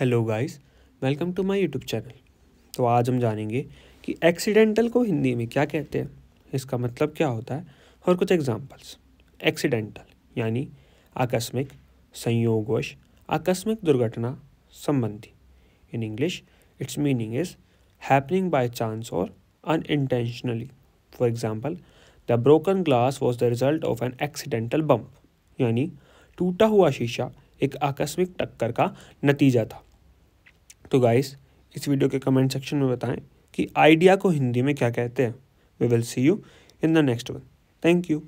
hello guys welcome to my YouTube channel तो आज हम जानेंगे कि एक्सीडेंटल को हिंदी में क्या कहते हैं इसका मतलब क्या होता है और कुछ एग्जांपल्स एक्सीडेंटल यानी आकस्मिक संयोगवश आकस्मिक दुर्घटना संबंधी in English it's meaning is happening by chance और unintentionally for example the broken glass was the result of an accidental bump यानी टूटा हुआ शीशा एक आकस्मिक टक्कर का नतीजा था तो गाइस इस वीडियो के कमेंट सेक्शन में बताएं कि आइडिया को हिंदी में क्या कहते हैं we will see you in the next one thank you